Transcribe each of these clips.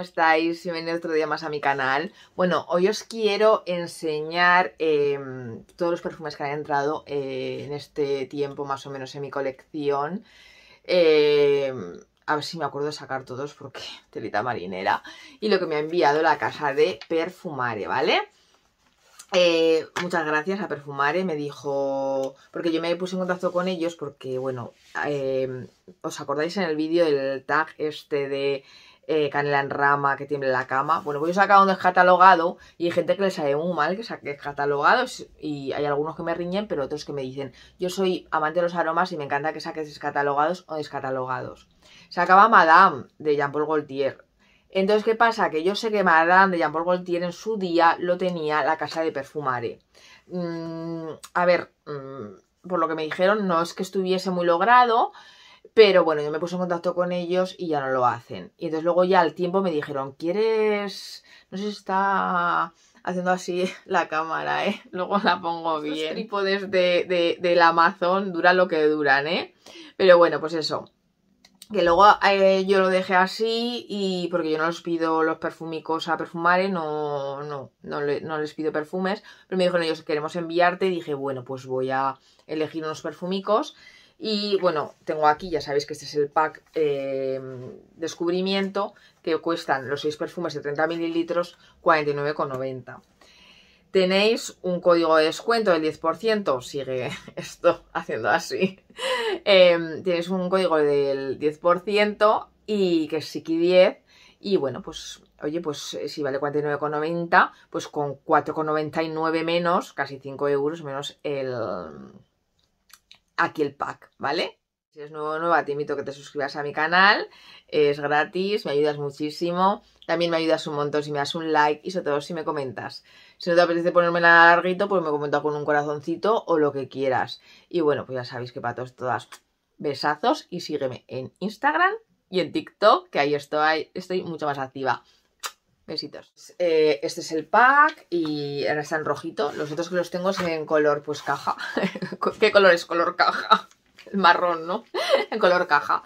¿cómo estáis? Bienvenidos otro día más a mi canal. Bueno, hoy os quiero enseñar em, todos los perfumes que han entrado eh, en este tiempo más o menos en mi colección. Em, a ver si me acuerdo de sacar todos porque telita marinera. Y lo que me ha enviado la casa de Perfumare, ¿vale? Eh, muchas gracias a Perfumare, me dijo, porque yo me puse en contacto con ellos porque, bueno, em, os acordáis en el vídeo el tag este de eh, canela en rama, que tiene la cama. Bueno, voy pues un descatalogado y hay gente que le sabe muy mal que saque descatalogados y hay algunos que me riñen, pero otros que me dicen, yo soy amante de los aromas y me encanta que saques descatalogados o descatalogados. Sacaba Madame de Jean-Paul Gaultier. Entonces, ¿qué pasa? Que yo sé que Madame de Jean-Paul Gaultier en su día lo tenía la casa de Perfumare. Mm, a ver, mm, por lo que me dijeron, no es que estuviese muy logrado, pero bueno, yo me puse en contacto con ellos y ya no lo hacen. Y entonces luego ya al tiempo me dijeron, ¿quieres...? No sé si está haciendo así la cámara, ¿eh? Luego la pongo bien. Los trípodes de, de, del Amazon duran lo que duran, ¿eh? Pero bueno, pues eso. Que luego eh, yo lo dejé así y porque yo no les pido los perfumicos a perfumar, no, no, no, no, les pido perfumes. Pero me dijeron ellos, queremos enviarte. Y dije, bueno, pues voy a elegir unos perfumicos. Y bueno, tengo aquí, ya sabéis que este es el pack eh, descubrimiento, que cuestan los 6 perfumes de 30 mililitros 49,90. Tenéis un código de descuento del 10%, sigue esto haciendo así. Eh, tenéis un código del 10% y que es Siki 10. Y bueno, pues oye, pues eh, si vale 49,90, pues con 4,99 menos, casi 5 euros menos el aquí el pack, ¿vale? Si eres nuevo o nueva, te invito a que te suscribas a mi canal. Es gratis, me ayudas muchísimo. También me ayudas un montón si me das un like y sobre todo si me comentas. Si no te apetece ponerme nada larguito, pues me comenta con un corazoncito o lo que quieras. Y bueno, pues ya sabéis que para todos, todas, besazos y sígueme en Instagram y en TikTok, que ahí estoy, estoy mucho más activa. Pues, eh, este es el pack y ahora está en rojito. Los otros que los tengo son en color, pues, caja. ¿Qué color es color caja? El marrón, ¿no? en color caja.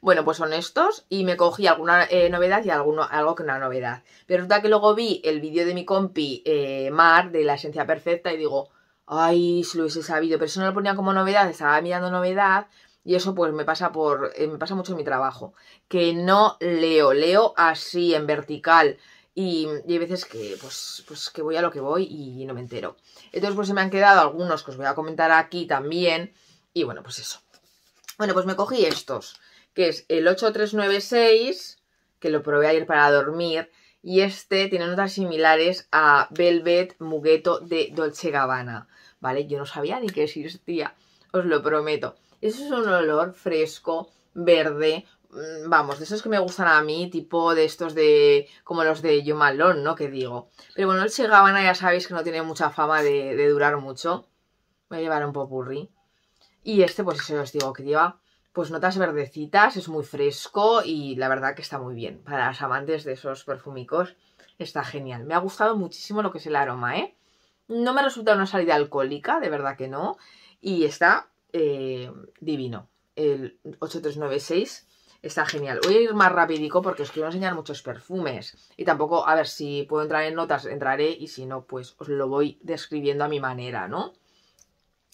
Bueno, pues son estos y me cogí alguna eh, novedad y alguno, algo que no era novedad. Pero resulta que luego vi el vídeo de mi compi eh, Mar de la esencia perfecta y digo, ay, si lo hubiese sabido, pero eso no lo ponía como novedad, estaba mirando novedad y eso pues me pasa por, me pasa mucho en mi trabajo, que no leo, leo así en vertical y, hay veces que, pues, pues, que voy a lo que voy y no me entero. Entonces, pues se me han quedado algunos que os voy a comentar aquí también. Y bueno, pues eso. Bueno, pues me cogí estos, que es el 8396, que lo probé ayer para dormir. Y este tiene notas similares a Velvet Mugueto de Dolce Gabbana. ¿Vale? Yo no sabía ni que existía, os lo prometo. Eso es un olor fresco, verde, Mm, vamos, de esos que me gustan a mí, tipo de estos de, como los de Yo ¿no? Que digo. Pero bueno, el Gavana ya sabéis que no tiene mucha fama de, durar mucho. Voy a llevar un popurrí. Y este, pues eso os digo, que lleva pues notas verdecitas, es muy fresco y la verdad que está muy bien. Para las amantes de esos perfumicos está genial. Me ha gustado muchísimo lo que es el aroma, ¿eh? No me resulta una salida alcohólica, de verdad que no. Y está eh, divino. El 8396 está genial. Voy a ir más rapidico porque os quiero enseñar muchos perfumes. Y tampoco, a ver, si puedo entrar en notas, entraré. Y si no, pues os lo voy describiendo a mi manera, ¿no?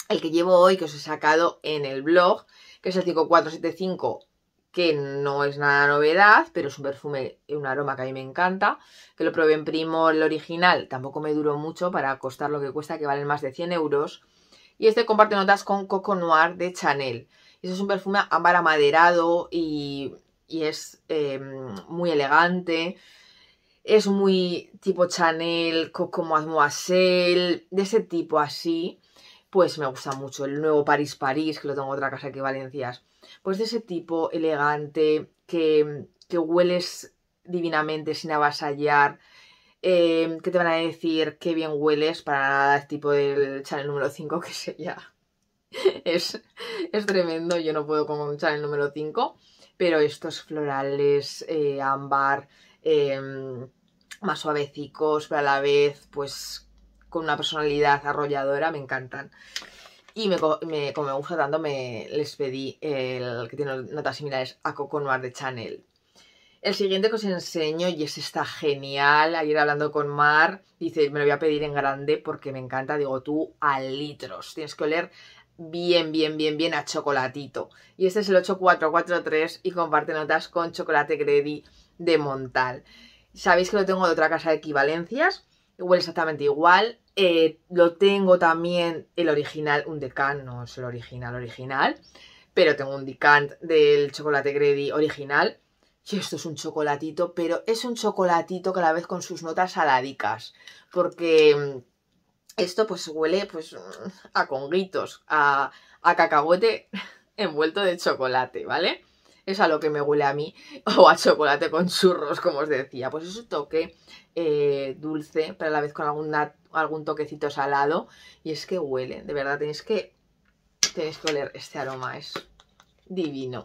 El que llevo hoy, que os he sacado en el blog, que es el 5475 que no es nada novedad, pero es un perfume, un aroma que a mí me encanta, que lo probé en primo el original, tampoco me duró mucho para costar lo que cuesta, que valen más de 100 euros. Y este comparte notas con Coco Noir de Chanel es un perfume ámbar amaderado y, es em, muy elegante. Es muy tipo Chanel, Coco Mademoiselle, de ese tipo así. Pues me gusta mucho. El nuevo Paris París, que lo tengo otra casa que Valencias. Pues de ese tipo elegante, que, hueles divinamente sin avasallar. Em, que te van a decir qué bien hueles para nada, tipo del Chanel número 5 que ya. es, es tremendo, yo no puedo comenzar el número 5, pero estos florales, eh, ámbar, em, más suavecicos, pero a la vez, pues, con una personalidad arrolladora, me encantan. Y me, como me gusta tanto, me, les pedí el que tiene notas similares a Coco Noir de Chanel. El siguiente que os enseño, y es esta genial, ayer hablando con Mar, dice, me lo voy a pedir en grande porque me encanta, digo, tú a litros. Tienes que oler bien, bien, bien, bien a chocolatito. Y este es el 8443 y comparte notas con Chocolate Grady de Montal. Sabéis que lo tengo de otra casa de equivalencias, huele exactamente igual. Eh, lo tengo también el original, un decant, no es el original original, pero tengo un decant del Chocolate Grady original. Y esto es un chocolatito, pero es un chocolatito cada vez con sus notas saladicas, porque mm, esto pues huele pues a conguitos, a, a cacahuete envuelto de chocolate, ¿vale? Es a lo que me huele a mí, o a chocolate con churros, como os decía. Pues es un toque eh, dulce, pero a la vez con algún toquecito salado. Y es que huele, de verdad, tenéis que, tenéis que oler este aroma, es divino.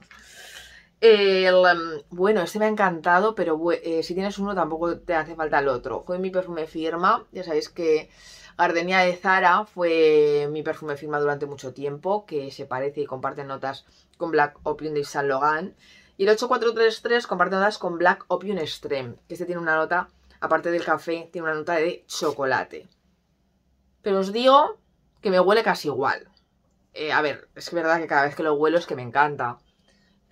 El, em, bueno, este me ha encantado, pero eh, si tienes uno tampoco te hace falta el otro. Fue mi perfume firma, ya sabéis que Gardenia de Zara fue mi perfume firma durante mucho tiempo, que se parece y comparte notas con Black Opium de Saint Logan. Y el 8433 comparte notas con Black Opium Extreme, que este tiene una nota, aparte del café, tiene una nota de chocolate. Pero os digo que me huele casi igual. Eh, a ver, es verdad que cada vez que lo huelo es que me encanta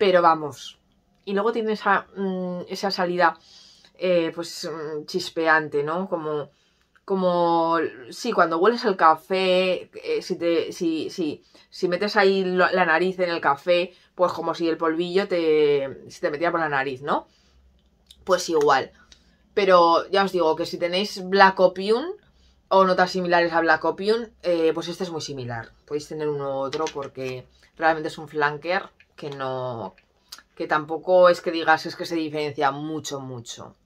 pero vamos. Y luego tiene esa, mm, salida, eh, pues, mm, chispeante, ¿no? Como, como, sí, cuando hueles el café, eh, si, te, si, metes ahí la nariz en el café, pues como si el polvillo te, se te metía por la nariz, ¿no? Pues igual. Pero ya os digo que si tenéis Black Opium o notas similares a Black Opium, eh, pues este es muy similar. Podéis tener uno u otro porque realmente es un flanker que no, que tampoco es que digas es que se diferencia mucho, mucho.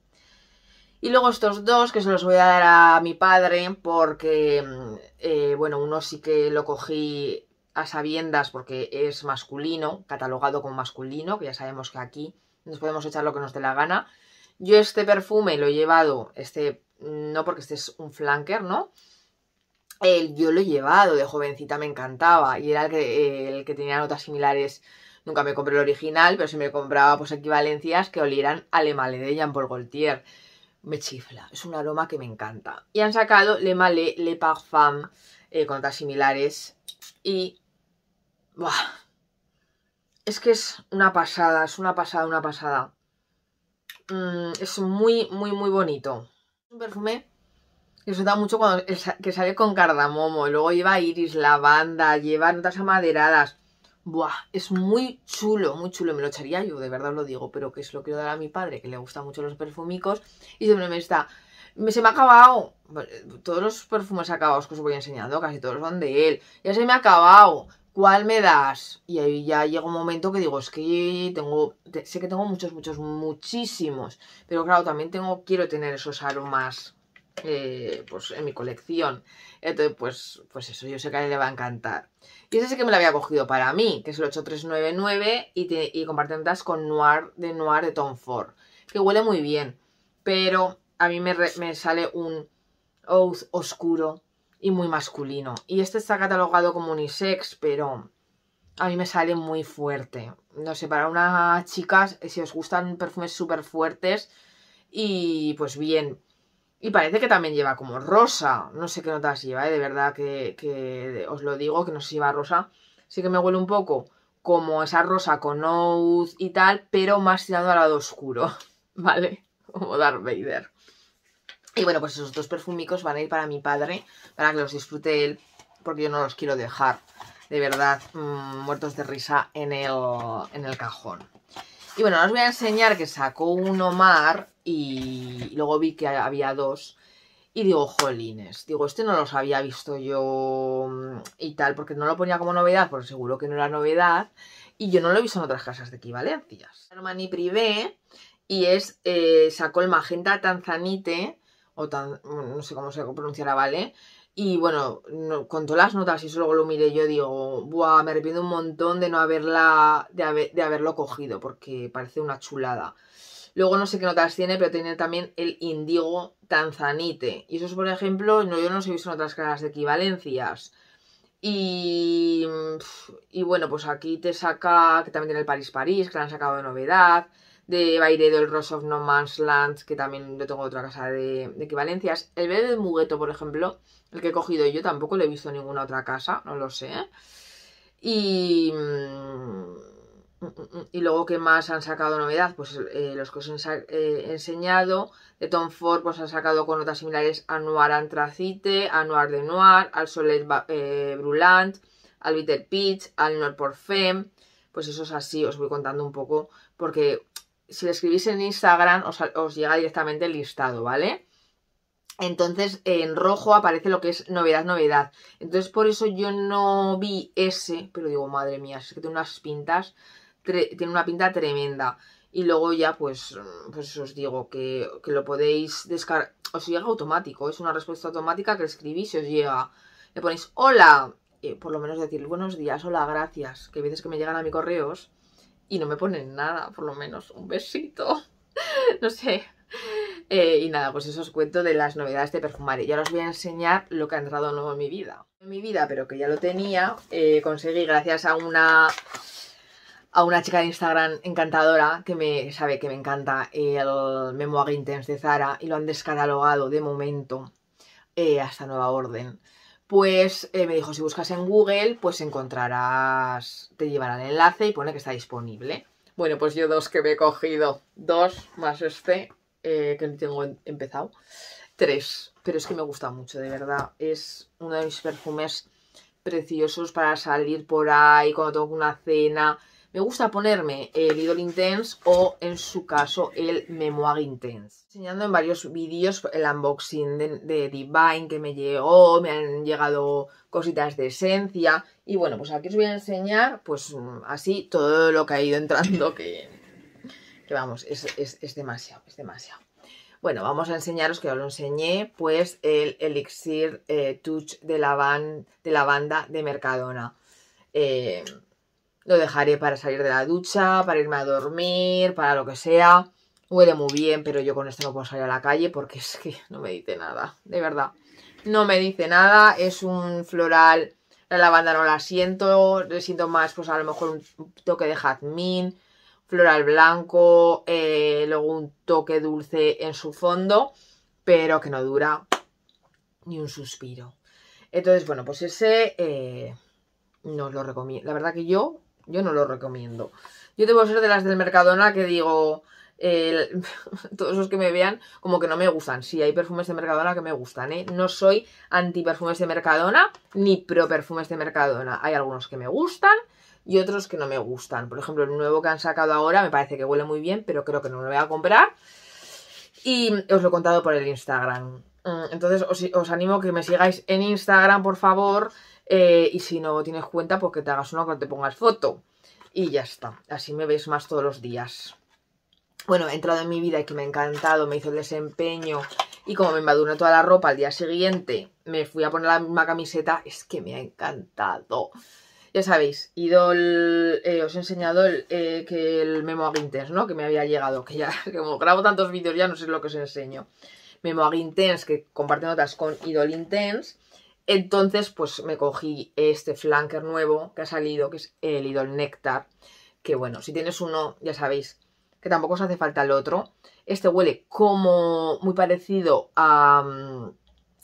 Y luego estos dos que se los voy a dar a mi padre porque, mm, eh, bueno, uno sí que lo cogí a sabiendas porque es masculino, catalogado como masculino, que ya sabemos que aquí nos podemos echar lo que nos dé la gana. Yo este perfume lo he llevado, este, no porque este es un flanker, ¿no? El, yo lo he llevado de jovencita, me encantaba, y era el que, el que tenía notas similares Nunca me compré el original, pero si me compraba pues equivalencias que olieran a Le Malé de Jean Paul Gaultier. Me chifla, es un aroma que me encanta. Y han sacado Le male Le Parfum, eh, con otras similares. Y... Buah, es que es una pasada, es una pasada, una pasada. Mm, es muy, muy, muy bonito. Es un perfume que se mucho cuando que sale con cardamomo, luego lleva iris, lavanda, lleva notas amaderadas. Buah, es muy chulo, muy chulo, me lo echaría yo, de verdad lo digo, pero que es lo quiero dar a mi padre, que le gustan mucho los perfumicos, y siempre me está, me, se me ha acabado, todos los perfumes acabados que os voy enseñando, casi todos son de él, ya se me ha acabado, ¿cuál me das? Y ahí ya llega un momento que digo, es que tengo, sé que tengo muchos, muchos, muchísimos, pero claro, también tengo, quiero tener esos aromas eh, pues en mi colección. Entonces, pues, pues eso, yo sé que a él le va a encantar. Y ese sí que me lo había cogido para mí, que es el 8399 y, te, y con Noir de Noir de Tom Ford, que huele muy bien, pero a mí me, me sale un Oath oscuro y muy masculino. Y este está catalogado como unisex, pero a mí me sale muy fuerte. No sé, para unas chicas, eh, si os gustan perfumes súper fuertes y pues bien, y parece que también lleva como rosa. No sé qué notas lleva, ¿eh? de verdad que, os lo digo, que no sé lleva rosa. Sí que me huele un poco como esa rosa con oud y tal, pero más tirando al lado oscuro, ¿vale? Como Darth Vader. Y bueno, pues esos dos perfumicos van a ir para mi padre, para que los disfrute él, porque yo no los quiero dejar, de verdad, mm, muertos de risa en en el cajón. Y bueno, os voy a enseñar que sacó un Omar y luego vi que había dos. Y digo, jolines, digo, este no los había visto yo mm, y tal, porque no lo ponía como novedad, porque seguro que no era novedad. Y yo no lo he visto en otras casas de equivalencias. Armani Privé y es, eh, sacó el magenta tanzanite, o no sé cómo se pronunciará, ¿vale? Y bueno, con todas las notas, y eso luego lo miré, yo digo, Buah, me arrepiento un montón de no haberla, de, haberlo cogido, porque parece una chulada. Luego no sé qué notas tiene, pero tiene también el indigo tanzanite. Y eso es, por ejemplo, no, yo no los he visto en otras casas de equivalencias. Y, y bueno, pues aquí te saca, que también tiene el Paris-Paris, que la han sacado de novedad de Bairedo, el Rose of No Man's Land, que también lo tengo otra casa de, equivalencias. El bebé de Mugueto, por ejemplo, el que he cogido yo tampoco lo he visto en ninguna otra casa, no lo sé. Y... Mm, y luego, ¿qué más han sacado novedad? Pues eh, los que os he eh, enseñado de Tom Ford, pues han sacado con notas similares a Noir Antracite, a Noir de Noir, al Soleil eh, Brulant, al Bitter Pitch, al Noir Femme Pues eso es así, os voy contando un poco, porque si le escribís en Instagram os llega directamente el listado, ¿vale? Entonces en rojo aparece lo que es novedad, novedad. Entonces por eso yo no vi ese, pero digo, madre mía, es que tiene unas pintas, tiene una pinta tremenda. Y luego ya pues, mm, pues os digo que, lo podéis descargar, os llega automático, es una respuesta automática que escribís y os llega. Le ponéis hola, eh, por lo menos decir buenos días, hola, gracias, que hay veces que me llegan a mi correos y no me ponen nada, por lo menos un besito, no sé. Eh, y nada, pues eso os cuento de las novedades de perfumar. Y ahora os voy a enseñar lo que ha entrado nuevo en mi vida. En mi vida, pero que ya lo tenía, eh, conseguí gracias a una a una chica de Instagram encantadora que me sabe que me encanta el Memoir Intense de Zara y lo han descatalogado de momento hasta eh, nueva orden. Pues me dijo, si buscas en Google, pues encontrarás, te llevará el enlace y pone que está disponible. Bueno, pues yo dos que me he cogido, dos más este, eh, que que tengo empezado. Tres, pero es que me gusta mucho, de verdad. Es uno de mis perfumes preciosos para salir por ahí cuando tengo una cena. Me gusta ponerme el eh, Idol Intense o, en su caso, el Memoir Intense. Enseñando en varios vídeos el unboxing de, de, Divine que me llegó, me han llegado cositas de esencia. Y bueno, pues aquí os voy a enseñar, pues mm, así, todo lo que ha ido entrando, que que vamos, es, demasiado, es demasiado. Bueno, vamos a enseñaros, que os lo enseñé, pues el elixir eh, touch de la, de banda de Mercadona. Eh, lo dejaré para salir de la ducha, para irme a dormir, para lo que sea. Huele muy bien, pero yo con esto no puedo salir a la calle porque es que no me dice nada, de verdad. No me dice nada, es un floral, la lavanda no la siento, le siento más pues a lo mejor un toque de jazmín, floral blanco, eh, luego un toque dulce en su fondo, pero que no dura ni un suspiro. Entonces, bueno, pues ese eh, no lo recomiendo. La verdad que yo, yo no lo recomiendo. Yo debo ser de las del Mercadona que digo, todos los que me vean, como que no me gustan. Sí, hay perfumes de Mercadona que me gustan, ¿eh? No soy anti perfumes de Mercadona ni pro perfumes de Mercadona. Hay algunos que me gustan y otros que no me gustan. Por ejemplo, el nuevo que han sacado ahora me parece que huele muy bien, pero creo que no lo voy a comprar. Y os lo he contado por el Instagram. Mm, entonces os, animo a que me sigáis en Instagram, por favor. Eh, y si no tienes cuenta, pues que te hagas uno cuando te pongas foto. Y ya está. Así me veis más todos los días. Bueno, he entrado en mi vida y que me ha encantado. Me hizo el desempeño. Y como me maduró toda la ropa al día siguiente, me fui a poner la misma camiseta. Es que me ha encantado ya sabéis, Idol eh, os he enseñado el, eh, que el Memo Aguintens, ¿no? Que me había llegado, que ya, como grabo tantos vídeos ya no sé lo que os enseño. Memo Aguintens, que comparte notas con Idol Intense. Entonces, pues me cogí este flanker nuevo que ha salido, que es el Idol Nectar. Que bueno, si tienes uno, ya sabéis, que tampoco os hace falta el otro. Este huele como muy parecido a... Mm,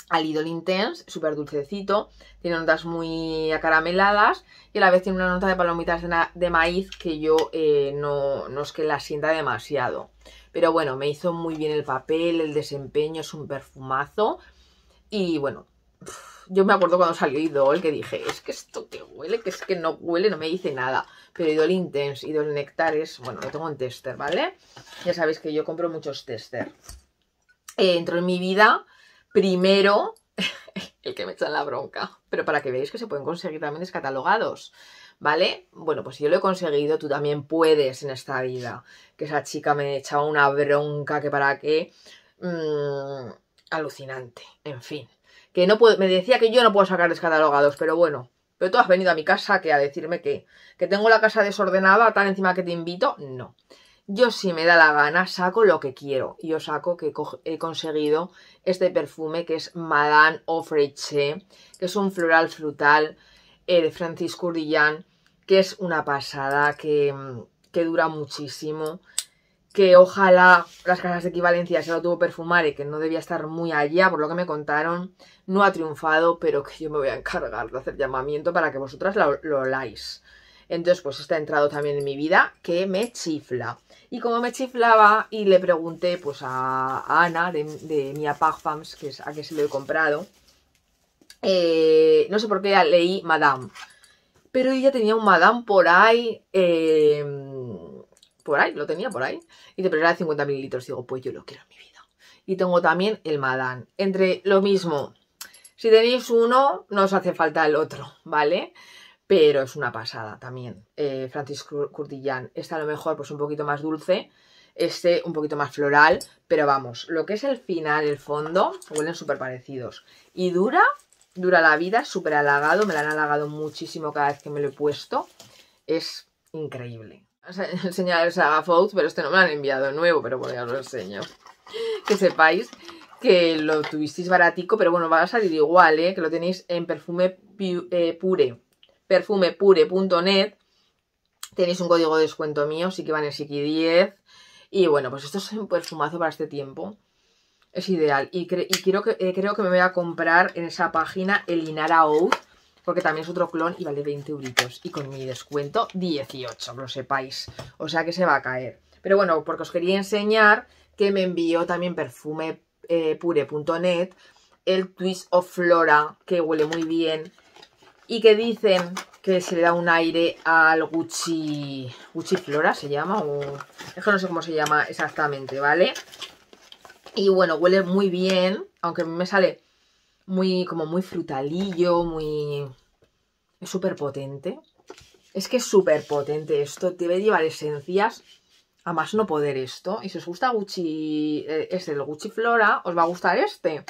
al Idol Intense, súper dulcecito, tiene notas muy acarameladas y a la vez tiene una nota de palomitas de, maíz que yo eh, no, es que la sienta demasiado. Pero bueno, me hizo muy bien el papel, el desempeño, es un perfumazo y bueno, yo me acuerdo cuando salió Idol que dije, es que esto que huele, que es que no huele, no me dice nada. Pero Idol Intense, Idol Nectar es, bueno, lo tengo en tester, ¿vale? Ya sabéis que yo compro muchos tester. entro eh, entró en mi vida primero el que me echan la bronca. Pero para que veáis que se pueden conseguir también descatalogados, ¿vale? Bueno, pues si yo lo he conseguido, tú también puedes en esta vida. Que esa chica me echaba una bronca que para qué... Mm, alucinante, en fin. Que no puedo, me decía que yo no puedo sacar descatalogados, pero bueno. Pero tú has venido a mi casa que a decirme que, que tengo la casa desordenada, tan encima que te invito. No. Yo si me da la gana saco lo que quiero. Yo saco que he conseguido este perfume que es Madame Offreche, que es un floral frutal eh, de Francisco Urdillán, que es una pasada, que, que dura muchísimo, que ojalá las casas de equivalencia se lo tuvo perfumar y que no debía estar muy allá, por lo que me contaron, no ha triunfado, pero que yo me voy a encargar de hacer llamamiento para que vosotras lo, lo entonces, pues está entrado también en mi vida, que me chifla. Y como me chiflaba y le pregunté pues a, Ana de, de Mia Pagfams, que es a que se lo he comprado, eh, no sé por qué leí Madame. Pero ella tenía un Madame por ahí, em, por ahí, lo tenía por ahí. Y de pero era de 50 mililitros. Digo, pues yo lo quiero en mi vida. Y tengo también el Madame. Entre lo mismo, si tenéis uno, no os hace falta el otro, ¿vale? vale pero es una pasada también. Eh, Francis Curtillán. Este a lo mejor pues un poquito más dulce, este un poquito más floral, pero vamos, lo que es el final, el fondo, huelen súper parecidos. Y dura, dura la vida, súper halagado, me la han halagado muchísimo cada vez que me lo he puesto. Es increíble. Os enseñar el Saga pero este no me lo han enviado nuevo, pero bueno, ya os lo enseño. Que sepáis que lo tuvisteis baratico, pero bueno, va a salir igual, ¿eh? que lo tenéis en perfume eh, pure perfumepure.net. Tenéis un código de descuento mío, sí que van en Siki 10. Y bueno, pues esto es un perfumazo para este tiempo. Es ideal. Y, eh, creo, que, me voy a comprar en esa página el Inara Oud, porque también es otro clon y vale 20 euros Y con mi descuento, 18, lo sepáis. O sea que se va a caer. Pero bueno, porque os quería enseñar que me envió también perfumepure.net eh, el Twist of Flora, que huele muy bien y que dicen que se le da un aire al Gucci... Gucci Flora se llama, Es que no sé cómo se llama exactamente, ¿vale? Y bueno, huele muy bien, aunque me sale muy como muy frutalillo, muy... Es súper potente. Es que es súper potente esto, debe llevar esencias a más no poder esto. Y si os gusta Gucci, eh, es el Gucci Flora, os va a gustar este.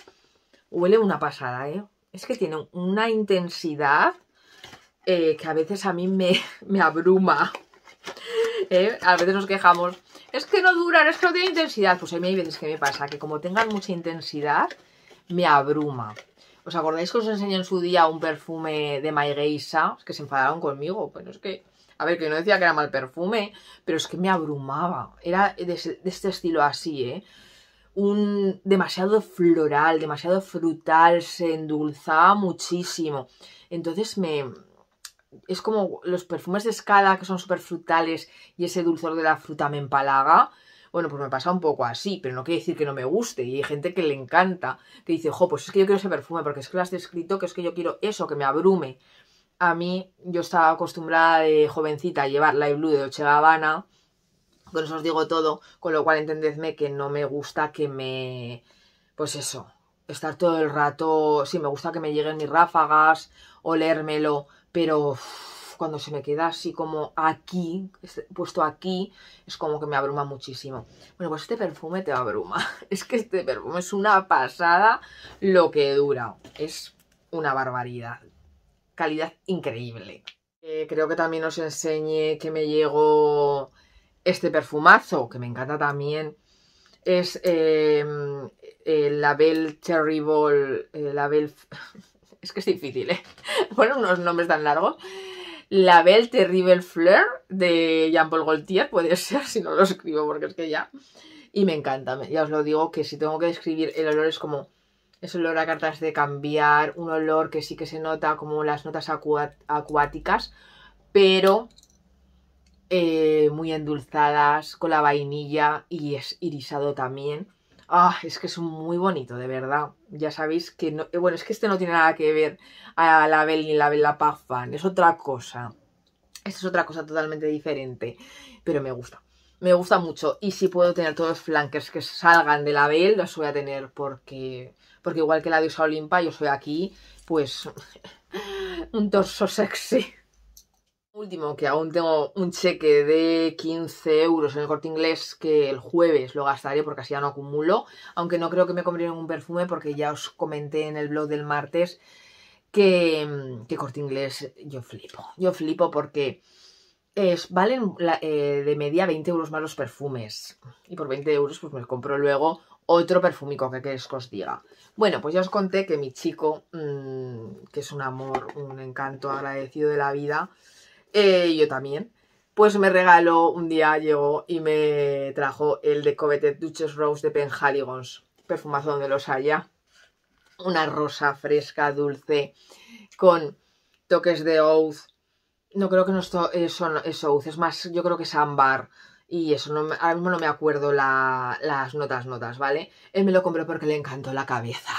Huele una pasada, ¿eh? es que tiene una intensidad eh, que a veces a mí me, me abruma. ¿eh? A veces nos quejamos, es que no duran, es que no tienen intensidad. Pues a mí que me pasa que como tengan mucha intensidad, me abruma. ¿Os acordáis que os enseñé en su día un perfume de My que se enfadaron conmigo, pero es que... A ver, que no decía que era mal perfume, pero es que me abrumaba. Era de este estilo así, ¿eh? un demasiado floral, demasiado frutal, se endulzaba muchísimo. Entonces me es como los perfumes de escala que son súper frutales y ese dulzor de la fruta me empalaga. Bueno, pues me pasa un poco así, pero no quiere decir que no me guste. Y hay gente que le encanta, que dice, jo, pues es que yo quiero ese perfume, porque es que lo has descrito, que es que yo quiero eso, que me abrume. A mí, yo estaba acostumbrada de jovencita a llevar Light Blue de de Habana. Con eso os digo todo, con lo cual entendedme que no me gusta que me... Pues eso, estar todo el rato... Sí, me gusta que me lleguen mis ráfagas, olérmelo, pero cuando se me queda así como aquí, puesto aquí, es como que me abruma muchísimo. Bueno, pues este perfume te abruma. Es que este perfume es una pasada lo que dura. Es una barbaridad. Calidad increíble. Eh, creo que también os enseñé que me llegó este perfumazo, que me encanta también, es em, el Label Terrible, el Label... es que es difícil, ¿eh? Bueno, unos nombres tan largos. Label Terrible Fleur de Jean-Paul Gaultier, puede ser, si no lo escribo, porque es que ya... Y me encanta, ya os lo digo, que si tengo que describir el olor es como... Es olor a cartas de cambiar, un olor que sí que se nota como las notas acuáticas, pero eh, muy endulzadas, con la vainilla y es irisado también. Ah, es que es muy bonito, de verdad. Ya sabéis que no. Eh, bueno, es que este no tiene nada que ver a la Belle ni la Bella Pafan. Es otra cosa. Esta es otra cosa totalmente diferente. Pero me gusta. Me gusta mucho. Y si puedo tener todos los flankers que salgan de la Belle, los voy a tener porque. Porque igual que la diosa Olimpa, yo soy aquí, pues. un torso sexy. Último, que aún tengo un cheque de 15 euros en el corte inglés que el jueves lo gastaré porque así ya no acumulo. Aunque no creo que me compre ningún perfume porque ya os comenté en el blog del martes que, que corte inglés yo flipo. Yo flipo porque es, valen eh, de media 20 euros más los perfumes. Y por 20 euros pues me compro luego otro perfumico que queréis que os diga. Bueno, pues ya os conté que mi chico, mm, que es un amor, un encanto agradecido de la vida eh, yo también, pues me regaló, un día llegó y me trajo el de Coveted Duchess Rose de Penhaligons, perfumazo de los haya, una rosa fresca, dulce, con toques de oud, no creo que no eso es oud, es más, yo creo que es ámbar, y eso, no, ahora mismo no me acuerdo las notas, notas, ¿vale? Él me lo compró porque le encantó la cabeza.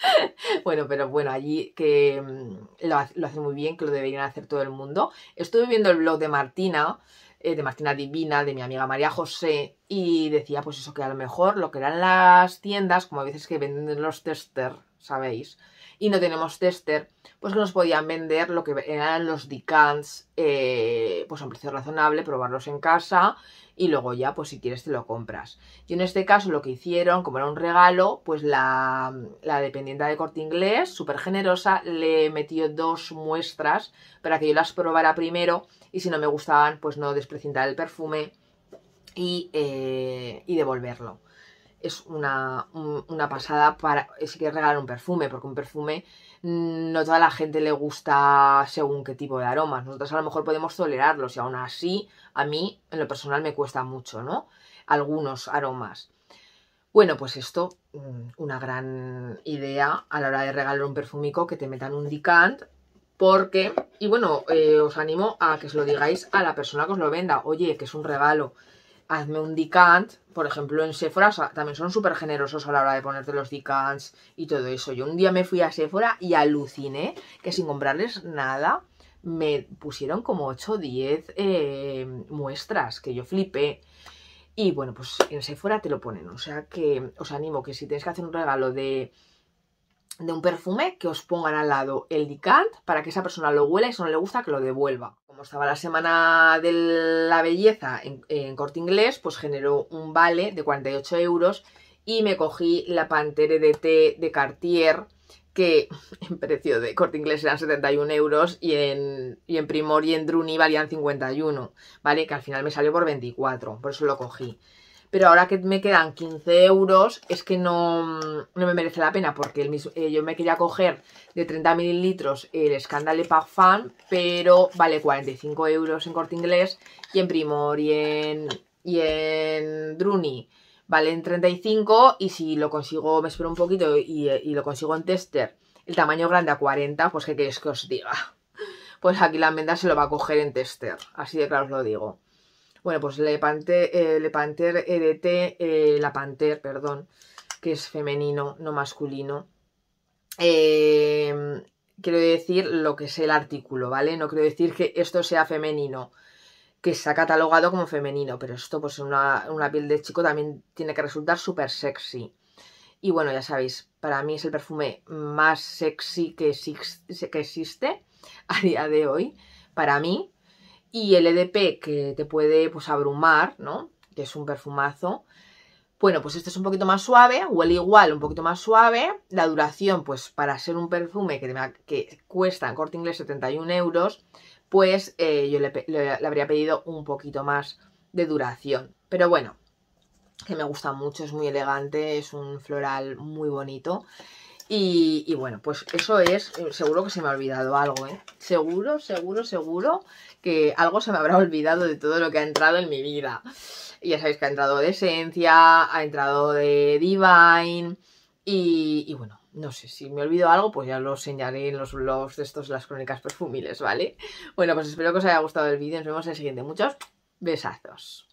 bueno, pero bueno, allí que mm, lo, lo hace muy bien, que lo deberían hacer todo el mundo. Estuve viendo el blog de Martina, eh, de Martina Divina, de mi amiga María José, y decía pues eso, que a lo mejor lo que eran las tiendas, como a veces que venden los tester ¿sabéis? Y no tenemos tester, pues que nos podían vender lo que eran los decants, eh, pues a un precio razonable, probarlos en casa y luego ya, pues si quieres te lo compras. Y en este caso lo que hicieron, como era un regalo, pues la, la dependiente de corte inglés, súper generosa, le metió dos muestras para que yo las probara primero y si no me gustaban, pues no desprecintar el perfume y, eh, y devolverlo es una, pasada para si quieres regalar un perfume, porque un perfume mm, no toda la gente le gusta según qué tipo de aromas. Nosotros a lo mejor podemos tolerarlos y aún así a mí en lo personal me cuesta mucho, ¿no? Algunos aromas. Bueno, pues esto, mm, una gran idea a la hora de regalar un perfumico que te metan un decant, porque, y bueno, eh, os animo a que os lo digáis a la persona que os lo venda, oye, que es un regalo, hazme un decant, por ejemplo en Sephora, también son súper generosos a la hora de ponerte los decants y todo eso. Yo un día me fui a Sephora y aluciné que sin comprarles nada me pusieron como 8 o 10 eh, muestras, que yo flipé. Y bueno, pues en Sephora te lo ponen, o sea que os animo que si tenéis que hacer un regalo de, de un perfume, que os pongan al lado el decant para que esa persona lo huela y si no le gusta que lo devuelva costaba estaba la semana de la belleza en, corte inglés, pues generó un vale de 48 euros y me cogí la pantera de té de Cartier, que en precio de corte inglés eran 71 euros y en, y en Primor y en Druni valían 51, ¿vale? Que al final me salió por 24, por eso lo cogí pero ahora que me quedan 15 euros es que no, no me merece la pena porque eh, yo me quería coger de 30 mililitros el Scandale Parfum, pero vale 45 euros en Corte Inglés y en Primor y en, y en Druni valen 35 y si lo consigo, me espero un poquito y, lo consigo en tester, el tamaño grande a 40, pues que queréis que os diga? Pues aquí la menda se lo va a coger en tester, así de claro os lo digo. Bueno, pues Le eh, Panther, Le Panther eh, EDT, La Panther, perdón, que es femenino, no masculino. Em, quiero decir lo que es el artículo, ¿vale? No quiero decir que esto sea femenino, que se ha catalogado como femenino, pero esto, pues una, una piel de chico también tiene que resultar súper sexy. Y bueno, ya sabéis, para mí es el perfume más sexy que existe a día de hoy, para mí y el EDP que te puede pues, abrumar, ¿no? Que es un perfumazo. Bueno, pues este es un poquito más suave, huele igual, un poquito más suave. La duración, pues para ser un perfume que, cuesta en corte inglés 71 euros, pues eh, yo le, habría pedido un poquito más de duración. Pero bueno, que me gusta mucho, es muy elegante, es un floral muy bonito. Y, bueno, pues eso es, eh, seguro que se me ha olvidado algo, ¿eh? Seguro, seguro, seguro que algo se me habrá olvidado de todo lo que ha entrado en mi vida. Y ya sabéis que ha entrado de Esencia, ha entrado de Divine y, bueno, no sé, si me olvido algo, pues ya lo señalaré en los blogs de estos, las crónicas perfumiles, ¿vale? Bueno, pues espero que os haya gustado el vídeo, nos vemos en el siguiente. Muchos besazos.